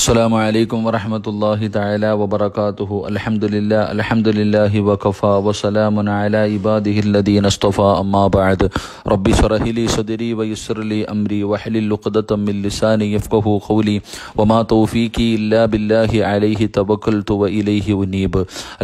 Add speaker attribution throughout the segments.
Speaker 1: السلام عليكم ورحمة الله تعالى وبركاته الحمد لله الحمد لله وكفى وسلام على عباده الذين اصطفى أما بعد رب شرح لي صدري ويسر لي أمري وحلل لقدة من لساني يفقه قولي وما توفيقي إلا بالله عليه توكلت وإليه ونيب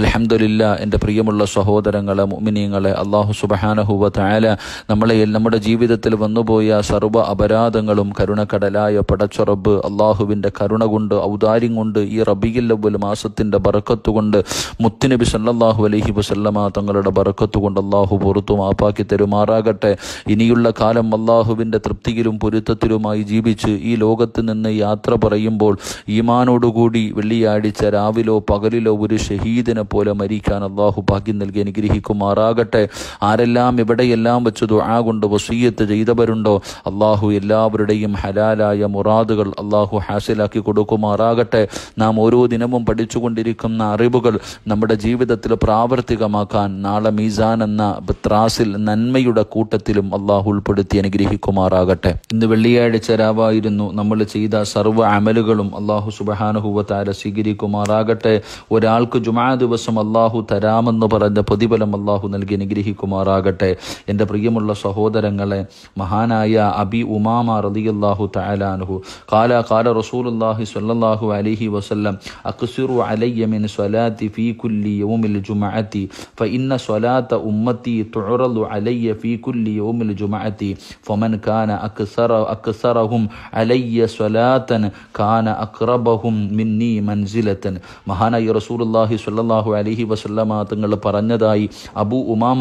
Speaker 1: الحمد لله എൻ്റെ പ്രിയമുള്ള സഹോദരങ്ങളെ മുഅ്മിനീങ്ങളെ അള്ളാഹു സുബ്ഹാനഹു വതആല നമ്മളെ നമ്മുടെ ജീവിതത്തിൽ വന്നുപോയ സർവ്വ അപരാധങ്ങളും കരുണക്കടലായ പടച്ചുറബ് അള്ളാഹുവിൻ്റെ കരുണ കൊണ്ട് കൊണ്ട് ഔദാര്യം കൊണ്ട് ഈ റബിയുല്ലവൽ മാസത്തിൻ്റെ ബറക്കത്ത് കൊണ്ട് മുത്തുനബി സല്ലാഹു അലഹി വസല്ലമ തങ്ങളുടെ ബറക്കത്ത് കൊണ്ട് അള്ളാഹു പുറത്തു മാപ്പാക്കി തരുമാറാകട്ടെ ഇനിയുള്ള കാലം അള്ളാഹുവിൻ്റെ തൃപ്തിയിലും പൊരുത്തത്തിലുമായി ജീവിച്ച് ഈ ലോകത്ത് നിന്ന് യാത്ര പറയുമ്പോൾ ഈമാനോടുകൂടി വെള്ളിയാഴ്ച രാവിലോ പകലിലോ ഒരു ഷഹീദിനെ പോലെ മരിക്കാൻ അള്ളാഹു ഭാഗ്യം നൽകി അനുഗ്രഹിക്കുമാറാകട്ടെ ആരെല്ലാം ഇവിടെയെല്ലാം വെച്ച് ദുആ കൊണ്ട് വസീയത്ത് ചെയ്തവരുണ്ടോ അള്ളാഹു എല്ലാവരുടെയും ഹലാലായ മുറാദുകൾ അള്ളാഹു ഹാസിലാക്കി കൊടുക്കും നൽകുമാറാകട്ടെ നാം ഓരോ ദിനവും പഠിച്ചുകൊണ്ടിരിക്കുന്ന അറിവുകൾ നമ്മുടെ ജീവിതത്തിൽ പ്രാവർത്തികമാക്കാൻ നാളെ മീസാൻ എന്ന ത്രാസിൽ നന്മയുടെ കൂട്ടത്തിലും അള്ളാഹു ഉൾപ്പെടുത്തി അനുഗ്രഹിക്കുമാറാകട്ടെ ഇന്ന് വെള്ളിയാഴ്ച രാവായിരുന്നു നമ്മൾ ചെയ്ത സർവ്വ അമലുകളും അള്ളാഹു സുബഹാനുഹൂവത്താര സ്വീകരിക്കുമാറാകട്ടെ ഒരാൾക്ക് ജുമാ ദിവസം അള്ളാഹു തരാമെന്ന് പറഞ്ഞ പ്രതിഫലം അള്ളാഹു നൽകി അനുഗ്രഹിക്കുമാറാകട്ടെ എൻ്റെ പ്രിയമുള്ള സഹോദരങ്ങളെ മഹാനായ അബി ഉമാമ അള്ളാഹു തയാലാനുഹു കാല കാല റസൂൽ സ്വല സല്ലാഹു അലഹി വസ്ലം അക്സുറു അലയ്യമിൻ സ്വലാത്തി ഫി കുല്ലി യോമിൽ ജുമാഅത്തി ഫ ഇന്ന സ്വലാത്ത ഉമ്മത്തി തുറലു അലയ്യ ഫി കുല്ലി യോമിൽ ജുമാഅത്തി ഫമൻ കാന അക്സറ അക്സറഹും അലയ്യ സ്വലാത്തൻ കാന അക്രബഹും മിന്നി മൻസിലത്തൻ മഹാനായി റസൂലുള്ളാഹി സ്വല്ലല്ലാഹു അലൈഹി വസല്ലമ തങ്ങൾ പറഞ്ഞതായി അബു ഉമാമ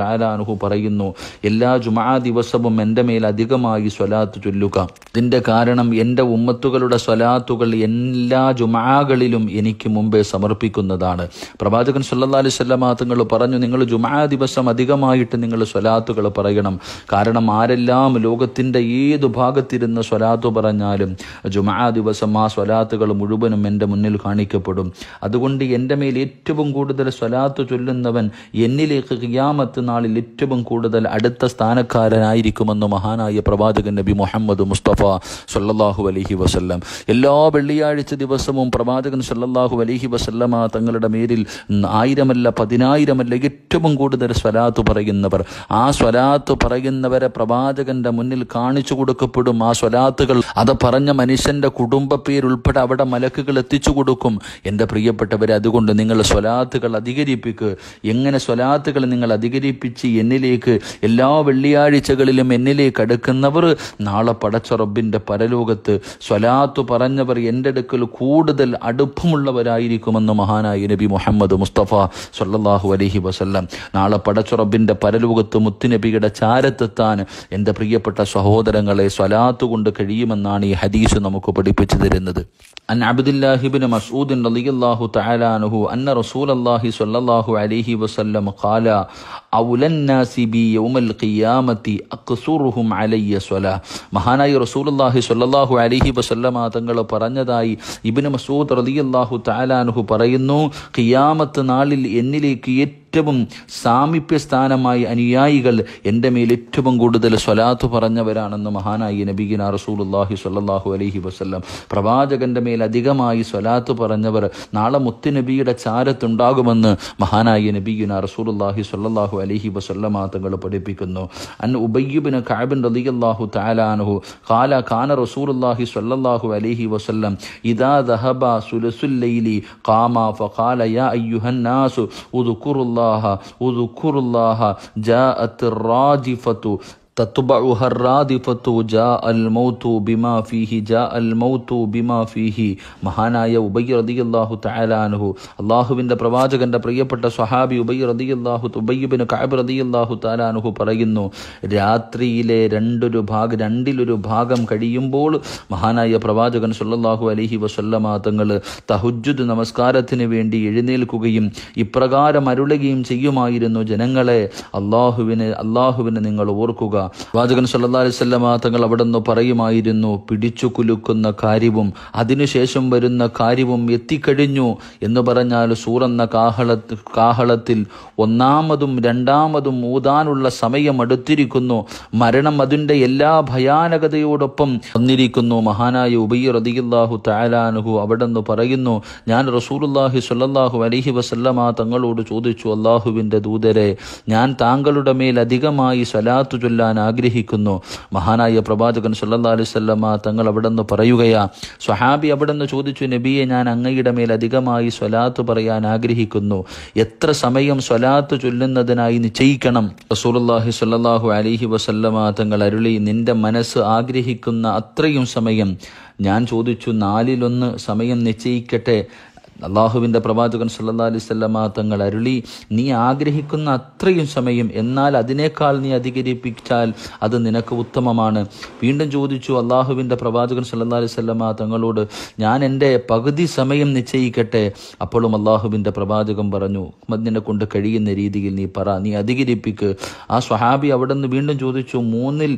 Speaker 1: തആല അൻഹു പറയുന്നു എല്ലാ ജുമാ ദിവസവും എൻ്റെ മേൽ അധികമായി സ്വലാത്ത് ചൊല്ലുക ഇതിൻ്റെ കാരണം എൻ്റെ ഉമ്മത്തുകളുടെ സ്വലാ സലാത്തുകൾ എല്ലാ ജുമാകളിലും എനിക്ക് മുമ്പേ സമർപ്പിക്കുന്നതാണ് പ്രവാചകൻ സല്ലാ അലൈഹി തങ്ങൾ പറഞ്ഞു നിങ്ങൾ ജുമാ ദിവസം അധികമായിട്ട് നിങ്ങൾ സ്വലാത്തുകൾ പറയണം കാരണം ആരെല്ലാം ലോകത്തിൻ്റെ ഏത് ഭാഗത്തിരുന്ന് സ്വലാത്തു പറഞ്ഞാലും ജുമാ ദിവസം ആ സ്വലാത്തുകൾ മുഴുവനും എൻ്റെ മുന്നിൽ കാണിക്കപ്പെടും അതുകൊണ്ട് എൻ്റെ മേൽ ഏറ്റവും കൂടുതൽ സ്വലാത്ത് ചൊല്ലുന്നവൻ എന്നിലേക്ക് ഖിയാമത്ത് നാളിൽ ഏറ്റവും കൂടുതൽ അടുത്ത സ്ഥാനക്കാരനായിരിക്കുമെന്ന് മഹാനായ പ്രവാചകൻ നബി മുഹമ്മദ് മുസ്തഫ സല്ലാഹു അലഹി വസ്ല്ലാം എല്ലാ വെള്ളിയാഴ്ച ദിവസവും പ്രവാചകൻ സല്ലാഹു അലഹി വസല്ലമ തങ്ങളുടെ മേരിൽ ആയിരമല്ല പതിനായിരമല്ല ഏറ്റവും കൂടുതൽ സ്വലാത്ത് പറയുന്നവർ ആ സ്വലാത്ത് പറയുന്നവരെ പ്രവാചകന്റെ മുന്നിൽ കാണിച്ചു കൊടുക്കപ്പെടും ആ സ്വലാത്തുകൾ അത് പറഞ്ഞ മനുഷ്യന്റെ കുടുംബ പേരുൾപ്പെടെ അവിടെ മലക്കുകൾ എത്തിച്ചു കൊടുക്കും എൻ്റെ പ്രിയപ്പെട്ടവരെ അതുകൊണ്ട് നിങ്ങൾ സ്വലാത്തുകൾ അധികരിപ്പിക്കുക എങ്ങനെ സ്വലാത്തുകൾ നിങ്ങൾ അധികരിപ്പിച്ച് എന്നിലേക്ക് എല്ലാ വെള്ളിയാഴ്ചകളിലും എന്നിലേക്ക് അടുക്കുന്നവർ നാളെ പടച്ചറബിൻ്റെ പരലോകത്ത് സ്വലാത്ത് പറ പറഞ്ഞവർ എൻ്റെ അടുക്കൽ കൂടുതൽ അടുപ്പമുള്ളവരായിരിക്കുമെന്ന് മഹാനായ നബി മുഹമ്മദ് മുസ്തഫ സല്ലാഹു അലഹി വസല്ലം നാളെ പടച്ചുറബിൻ്റെ പരലോകത്ത് മുത്തുനബിയുടെ ചാരത്തെത്താൻ എൻ്റെ പ്രിയപ്പെട്ട സഹോദരങ്ങളെ സ്വലാത്ത് കൊണ്ട് കഴിയുമെന്നാണ് ഈ ഹദീസ് നമുക്ക് പഠിപ്പിച്ചു തരുന്നത് അൻ അബ്ദുല്ലാഹിബിൻ മസൂദിൻ റളിയല്ലാഹു തആല അൻഹു അന്ന റസൂലല്ലാഹി സ്വല്ലല്ലാഹു അലൈഹി വസല്ലം ഖാല ഔലന്നാസി ബി യൗമൽ ഖിയാമത്തി അഖ്സുറുഹും അലയ്യ സ്വലാ മഹാനായ റസൂലുള്ളാഹി സ്വല്ലല്ലാഹു അലൈഹി വസല്ലമ തങ്ങൾ പറഞ്ഞതായി ഇബിന് മസൂദ് റലിയല്ലാഹു താലാനുഹു പറയുന്നു ഖിയാമത്ത് നാളിൽ എന്നിലേക്ക് ഏറ്റവും ഏറ്റവും സാമീപ്യ സ്ഥാനമായി അനുയായികൾ എൻ്റെ മേൽ ഏറ്റവും കൂടുതൽ സ്വലാത്തു പറഞ്ഞവരാണെന്ന് മഹാനായി നബീന റസൂലുല്ലാഹി സ്വല്ലാഹു അലഹി വസ്ലം പ്രവാചകൻ്റെ മേൽ അധികമായി സ്വലാത്തു പറഞ്ഞവർ നാളെ മുത്തുനബിയുടെ ചാരത്തുണ്ടാകുമെന്ന് മഹാനായി നബീന റസൂലുല്ലാഹി സ്വല്ലാഹു അലഹി വസ്ല്ലമാ തങ്ങൾ പഠിപ്പിക്കുന്നു അൻ ഉബയ്യുബിന് കാബിൻ റലിയല്ലാഹു താലാനുഹു കാല കാന റസൂലുല്ലാഹി സ്വല്ലാഹു അലഹി വസ്ല്ലം ഇദാ ദഹബ സുലസുല്ലൈലി കാമ ഫഖാല യാ അയ്യുഹന്നാസു ഉദുക്കുറുല്ലാ الله اذكر الله جاءت الراجفة ജാ അൽ جاء ബിമാ ഫീഹി ജാ അൽ الموت ബിമാ ഫീഹി മഹാനായ ഉബൈ റദിയല്ലാഹു തആലാനഹു അള്ളാഹുവിൻ്റെ പ്രവാചകൻ്റെ പ്രിയപ്പെട്ട സ്വഹാബി ഉബൈ റദിയല്ലാഹു ഉബയ്യുബിന് കാബ് റദിയല്ലാഹു തആലാനഹു പറയുന്നു രാത്രിയിലെ രണ്ടൊരു ഭാഗം രണ്ടിലൊരു ഭാഗം കഴിയുമ്പോൾ മഹാനായ പ്രവാചകൻ സല്ലല്ലാഹു അലൈഹി വസല്ലമ തങ്ങൾ തഹുജുദ് നമസ്കാരത്തിന് വേണ്ടി എഴുന്നേൽക്കുകയും ഇപ്രകാരം അരുളുകയും ചെയ്യുമായിരുന്നു ജനങ്ങളെ അള്ളാഹുവിനെ അള്ളാഹുവിനെ നിങ്ങൾ ഓർക്കുക വാചകൻ സല്ലാ അലിസ്വല്ലാ തങ്ങൾ അവിടെ നിന്ന് പറയുമായിരുന്നു പിടിച്ചു കുലുക്കുന്ന കാര്യവും അതിനുശേഷം വരുന്ന കാര്യവും എത്തിക്കഴിഞ്ഞു എന്ന് പറഞ്ഞാൽ സൂറെന്ന കാഹള കാഹളത്തിൽ ഒന്നാമതും രണ്ടാമതും ഊതാനുള്ള സമയം അടുത്തിരിക്കുന്നു മരണം അതിൻ്റെ എല്ലാ ഭയാനകതയോടൊപ്പം വന്നിരിക്കുന്നു മഹാനായ ഉബൈ റതിയുല്ലാഹു താലാനുഹു അവിടെ നിന്ന് പറയുന്നു ഞാൻ റസൂലുല്ലാഹി സല്ലാഹു അലഹി വസല്ലമ തങ്ങളോട് ചോദിച്ചു അള്ളാഹുവിൻ്റെ ദൂതരെ ഞാൻ താങ്കളുടെ മേൽ അധികമായി സ്വലാത്തു ചൊല്ലാൻ ഞാൻ ആഗ്രഹിക്കുന്നു മഹാനായ പ്രവാചകൻ സല്ലാ അലൈവല്ലമ്മ തങ്ങൾ അവിടെ നിന്ന് പറയുകയാ സ്വഹാബി അവിടെ നിന്ന് ചോദിച്ചു നബിയെ ഞാൻ അങ്ങയുടെ മേൽ അധികമായി സ്വലാത്ത് പറയാൻ ആഗ്രഹിക്കുന്നു എത്ര സമയം സ്വലാത്ത് ചൊല്ലുന്നതിനായി നിശ്ചയിക്കണം റസൂലുല്ലാഹി സ്വല്ലാഹു അലിഹി വസല്ലമ തങ്ങൾ അരുളി നിന്റെ മനസ്സ് ആഗ്രഹിക്കുന്ന അത്രയും സമയം ഞാൻ ചോദിച്ചു നാലിലൊന്ന് സമയം നിശ്ചയിക്കട്ടെ അള്ളാഹുവിൻ്റെ പ്രവാചകൻ സല്ലാ അലിസ്വല്ലാ തങ്ങൾ അരുളി നീ ആഗ്രഹിക്കുന്ന അത്രയും സമയം എന്നാൽ അതിനേക്കാൾ നീ അധികരിപ്പിച്ചാൽ അത് നിനക്ക് ഉത്തമമാണ് വീണ്ടും ചോദിച്ചു അള്ളാഹുവിൻ്റെ പ്രവാചകൻ സല്ലാ അലിസ്വല്ലാ തങ്ങളോട് ഞാൻ എൻ്റെ പകുതി സമയം നിശ്ചയിക്കട്ടെ അപ്പോഴും അള്ളാഹുവിൻ്റെ പ്രവാചകം പറഞ്ഞു നിന്നെ കൊണ്ട് കഴിയുന്ന രീതിയിൽ നീ പറ നീ അധികരിപ്പിക്ക് ആ സ്വഹാബി അവിടെ നിന്ന് വീണ്ടും ചോദിച്ചു മൂന്നിൽ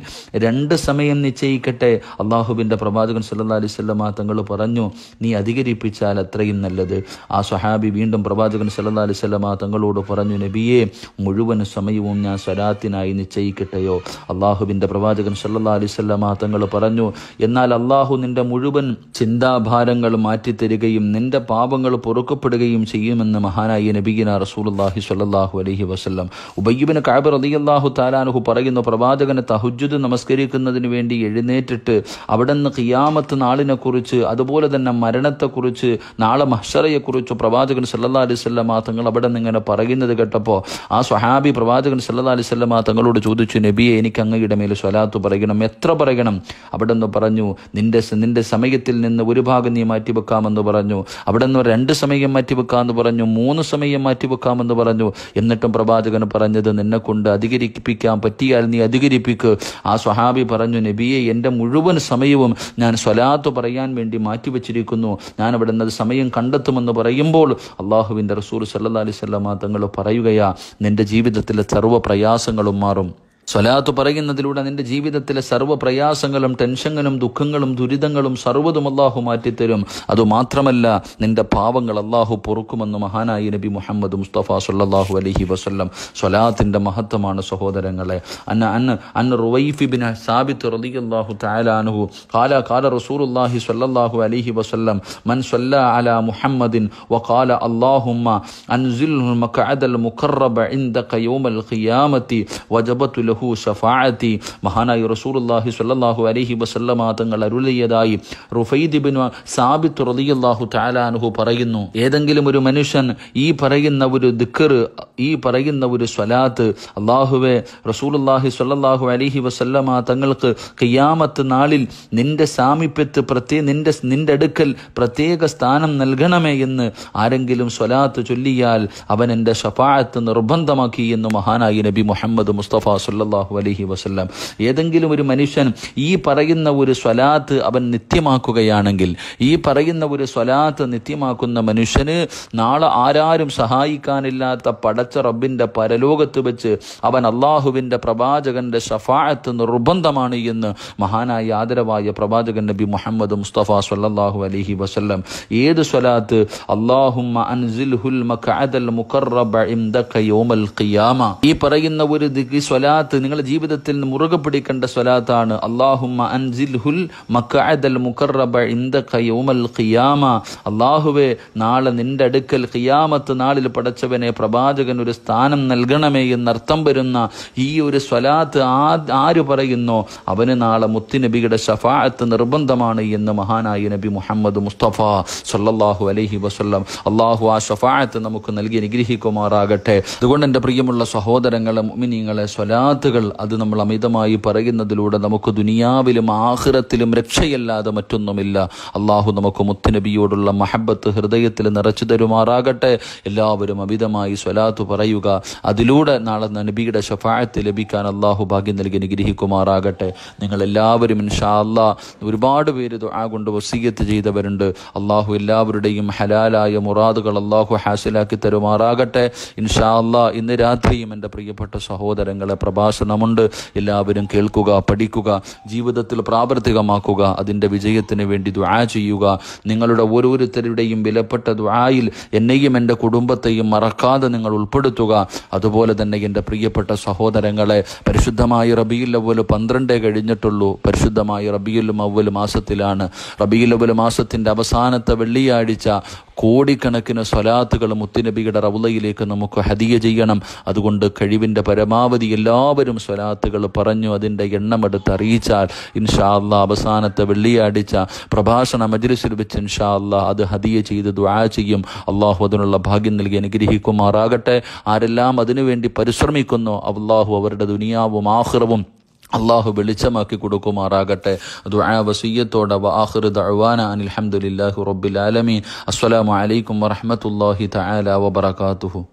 Speaker 1: രണ്ട് സമയം നിശ്ചയിക്കട്ടെ അള്ളാഹുബിൻ്റെ പ്രവാചകൻ സല്ലാ അലിസ്വല്ലാ തങ്ങൾ പറഞ്ഞു നീ അധികരിപ്പിച്ചാൽ അത്രയും നല്ലത് ആ സഹാബി വീണ്ടും പ്രവാചകൻ സല്ലാ അലിസ്വല്ലമ തങ്ങളോട് പറഞ്ഞു നബിയെ മുഴുവൻ സമയവും ഞാൻ സ്വലാത്തിനായി നിശ്ചയിക്കട്ടെയോ അള്ളാഹുവിൻ്റെ പ്രവാചകൻ സല്ലാ അലിസ്വല്ലമ തങ്ങൾ പറഞ്ഞു എന്നാൽ അള്ളാഹു നിന്റെ മുഴുവൻ ചിന്താഭാരങ്ങൾ മാറ്റിത്തരികയും നിന്റെ പാപങ്ങൾ പൊറുക്കപ്പെടുകയും ചെയ്യുമെന്ന് മഹാനായ നബീന റസൂലുല്ലാഹി സ്വല്ലാഹു അലഹി വസ്ലം ഉബയ്യബിന് കാബർ അള്ളാഹു താലാനുഹു പറയുന്നു പ്രവാചകനെ തഹുജുദ് നമസ്കരിക്കുന്നതിന് വേണ്ടി എഴുന്നേറ്റിട്ട് അവിടെ നിന്ന് ഖിയാമത്ത് നാളിനെക്കുറിച്ച് അതുപോലെ തന്നെ മരണത്തെക്കുറിച്ച് നാളെ മഹ്ഷർ ഖുബറയെക്കുറിച്ച് പ്രവാചകൻ സല്ലാ അലിസ്വല്ലാ തങ്ങൾ അവിടെ നിന്നിങ്ങനെ പറയുന്നത് കേട്ടപ്പോൾ ആ സ്വഹാബി പ്രവാചകൻ സല്ലാ അലിസ്വല്ലാ തങ്ങളോട് ചോദിച്ചു നബിയെ എനിക്ക് അങ്ങയുടെ മേൽ സ്വലാത്ത് പറയണം എത്ര പറയണം അവിടെ നിന്ന് പറഞ്ഞു നിന്റെ നിന്റെ സമയത്തിൽ നിന്ന് ഒരു ഭാഗം നീ മാറ്റി വെക്കാമെന്ന് പറഞ്ഞു അവിടെ നിന്ന് രണ്ട് സമയം മാറ്റി വെക്കാമെന്ന് പറഞ്ഞു മൂന്ന് സമയം മാറ്റി വെക്കാമെന്ന് പറഞ്ഞു എന്നിട്ടും പ്രവാചകൻ പറഞ്ഞത് നിന്നെ കൊണ്ട് അധികരിപ്പിക്കാൻ പറ്റിയാൽ നീ അധികരിപ്പിക്കുക ആ സ്വഹാബി പറഞ്ഞു നബിയെ എൻ്റെ മുഴുവൻ സമയവും ഞാൻ സ്വലാത്ത് പറയാൻ വേണ്ടി മാറ്റിവെച്ചിരിക്കുന്നു ഞാൻ അവിടെ നിന്ന് സമയം കണ്ടെത്തും നടത്തുമെന്ന് പറയുമ്പോൾ അള്ളാഹുവിൻ്റെ റസൂർ സല്ലാ അലൈവല്ല തങ്ങൾ പറയുകയാ നിൻ്റെ ജീവിതത്തിലെ സർവ്വ പ്രയാസങ്ങളും മാറും സ്വലാത്ത് പറയുന്നതിലൂടെ നിന്റെ ജീവിതത്തിലെ സർവ്വ പ്രയാസങ്ങളും ടെൻഷങ്ങളും ദുഃഖങ്ങളും ദുരിതങ്ങളും സർവ്വതും അള്ളാഹു മാറ്റിത്തരും അതുമാത്രമല്ല നിന്റെ പാവങ്ങൾ അള്ളാഹു പൊറുക്കുമെന്ന് മഹാനായി നബി മുഹമ്മദ് മുസ്തഫ സല്ലാഹു അലഹി വസ്ല്ലം സ്വലാത്തിൻ്റെ മഹത്വമാണ് സഹോദരങ്ങളെ അന്ന അന്ന് അന്ന് റുവൈഫിബിൻ സാബിത്ത് റലി അള്ളാഹു ഖാല ഖാല റസൂലുള്ളാഹി സ്വല്ലല്ലാഹു അലൈഹി വസല്ലം മൻ സല്ല അല മുഹമ്മദിൻ വകാല അള്ളാഹുമ്മ അൻസിൽ മുഖറബ ഇന്ദ ഖയോമൽ ഖിയാമത്തി വജബത്തു ലഹു ലഹു ഷഫാഅത്തി മഹാനായ റസൂലുല്ലാഹി സ്വല്ലല്ലാഹു അലൈഹി വസല്ലമ തങ്ങൾ അരുളിയതായി റുഫൈദിബിൻ സാബിത്ത് റളിയല്ലാഹു താലാനുഹു പറയുന്നു ഏതെങ്കിലും ഒരു മനുഷ്യൻ ഈ പറയുന്ന ഒരു ദിക്കർ ഈ പറയുന്ന ഒരു സ്വലാത്ത് അള്ളാഹുവെ റസൂലുല്ലാഹി സ്വല്ലല്ലാഹു അലൈഹി വസല്ലമ തങ്ങൾക്ക് കിയാമത്ത് നാളിൽ നിന്റെ സാമീപ്യത്ത് പ്രത്യേ നിന്റെ നിന്റെ അടുക്കൽ പ്രത്യേക സ്ഥാനം നൽകണമേ എന്ന് ആരെങ്കിലും സ്വലാത്ത് ചൊല്ലിയാൽ അവൻ എൻ്റെ ഷഫായത്ത് നിർബന്ധമാക്കി എന്ന് മഹാനായി നബി മുഹമ്മദ് മുസ്തഫ സുല്ല സല്ലാഹു അലഹി വസ്ല്ലാം ഏതെങ്കിലും ഒരു മനുഷ്യൻ ഈ പറയുന്ന ഒരു സ്വലാത്ത് അവൻ നിത്യമാക്കുകയാണെങ്കിൽ ഈ പറയുന്ന ഒരു സ്വലാത്ത് നിത്യമാക്കുന്ന മനുഷ്യന് നാളെ ആരാരും സഹായിക്കാനില്ലാത്ത പടച്ച റബ്ബിൻ്റെ പരലോകത്ത് വെച്ച് അവൻ അള്ളാഹുവിൻ്റെ പ്രവാചകൻ്റെ ഷഫായത്ത് നിർബന്ധമാണ് എന്ന് മഹാനായ ആദരവായ പ്രവാചകൻ നബി മുഹമ്മദ് മുസ്തഫ സല്ലാഹു അലഹി വസ്ല്ലാം ഏത് സ്വലാത്ത് അള്ളാഹു അൻസിൽഹുൽ ഈ പറയുന്ന ഒരു സ്വലാത്ത് സ്വലാത്ത് നിങ്ങളുടെ ജീവിതത്തിൽ നിന്ന് മുറുകെ പിടിക്കേണ്ട സ്വലാത്താണ് അള്ളാഹുവേ അൻസിൽഹുൽ ഖിയാമ നാളെ നിന്റെ അടുക്കൽ ഖിയാമത്ത് നാളിൽ പടച്ചവനെ പ്രവാചകൻ ഒരു സ്ഥാനം നൽകണമേ എന്നർത്ഥം വരുന്ന ഈ ഒരു സ്വലാത്ത് ആര് പറയുന്നോ അവന് നാളെ മുത്തിനബിയുടെ ഷഫാഅത്ത് നിർബന്ധമാണ് എന്ന് മഹാനായ നബി മുഹമ്മദ് മുസ്തഫ സല്ലാഹു അലഹി വസ്ല്ലം അള്ളാഹു ആ ഷഫാഅത്ത് നമുക്ക് നൽകി നിഗ്രഹിക്കുമാറാകട്ടെ അതുകൊണ്ട് എൻ്റെ പ്രിയമുള്ള സഹോദരങ്ങളെ മുമിനിങ്ങളെ സ്വലാത്ത് റാഹത്തുകൾ അത് നമ്മൾ അമിതമായി പറയുന്നതിലൂടെ നമുക്ക് ദുനിയാവിലും ആഹ്റത്തിലും രക്ഷയല്ലാതെ മറ്റൊന്നുമില്ല അള്ളാഹു നമുക്ക് മുത്തുനബിയോടുള്ള മഹബത്ത് ഹൃദയത്തിൽ നിറച്ചു തരുമാറാകട്ടെ എല്ലാവരും അമിതമായി സ്വലാത്തു പറയുക അതിലൂടെ നാളെ നബിയുടെ ഷഫായത്ത് ലഭിക്കാൻ അള്ളാഹു ഭാഗ്യം നൽകി നിഗ്രഹിക്കുമാറാകട്ടെ നിങ്ങളെല്ലാവരും ഇൻഷാ അല്ലാ ഒരുപാട് പേര് ദുആ കൊണ്ട് വസീയത്ത് ചെയ്തവരുണ്ട് അള്ളാഹു എല്ലാവരുടെയും ഹലാലായ മുറാദുകൾ അള്ളാഹു ഹാസിലാക്കി തരുമാറാകട്ടെ ഇൻഷാ അല്ലാ ഇന്ന് രാത്രിയും എൻ്റെ പ്രിയപ്പെട്ട സഹോദരങ്ങളെ പ്രഭാഷ പ്രഭാഷണമുണ്ട് എല്ലാവരും കേൾക്കുക പഠിക്കുക ജീവിതത്തിൽ പ്രാവർത്തികമാക്കുക അതിൻ്റെ വിജയത്തിന് വേണ്ടി ദ്വാ ചെയ്യുക നിങ്ങളുടെ ഓരോരുത്തരുടെയും വിലപ്പെട്ട ദ്വായിൽ എന്നെയും എൻ്റെ കുടുംബത്തെയും മറക്കാതെ നിങ്ങൾ ഉൾപ്പെടുത്തുക അതുപോലെ തന്നെ എൻ്റെ പ്രിയപ്പെട്ട സഹോദരങ്ങളെ പരിശുദ്ധമായ റബിയിൽ അവൽ പന്ത്രണ്ടേ കഴിഞ്ഞിട്ടുള്ളൂ പരിശുദ്ധമായ റബിയുൽ മൗവൽ മാസത്തിലാണ് റബിയുൽ അവൽ മാസത്തിൻ്റെ അവസാനത്തെ വെള്ളിയാഴ്ച കോടിക്കണക്കിന് സ്വലാത്തുകൾ മുത്തുനബിയുടെ റൗലയിലേക്ക് നമുക്ക് ഹദിയ ചെയ്യണം അതുകൊണ്ട് കഴിവിൻ്റെ പരമാവധി എല്ലാവരും സ്വലാത്തുകൾ പറഞ്ഞു അതിൻ്റെ എണ്ണമെടുത്ത് അറിയിച്ചാൽ ഇൻഷാ അവസാനത്തെ വെള്ളിയാടിച്ച പ്രഭാഷണ മജ്ലിസിൽ വെച്ച് ഇൻഷാ അത് ഹദിയ ചെയ്ത് ദുആ ചെയ്യും അള്ളാഹു അതിനുള്ള ഭാഗ്യം നൽകി അനുഗ്രഹിക്കുമാറാകട്ടെ ആരെല്ലാം അതിനുവേണ്ടി പരിശ്രമിക്കുന്നു അള്ളാഹു അവരുടെ ദുനിയാവും ആഹ്റവും അള്ളാഹു വെളിച്ചമാക്കി കൊടുക്കുമാറാകട്ടെ ദുആ വസീയത്തോടെ വആഖിറു ദഅവാന അനിൽ ഹംദുലില്ലാഹി റബ്ബിൽ ആലമീൻ അസ്സലാമു അലൈക്കും വറഹ്മത്തുള്ളാഹി തആല വബറകാതുഹു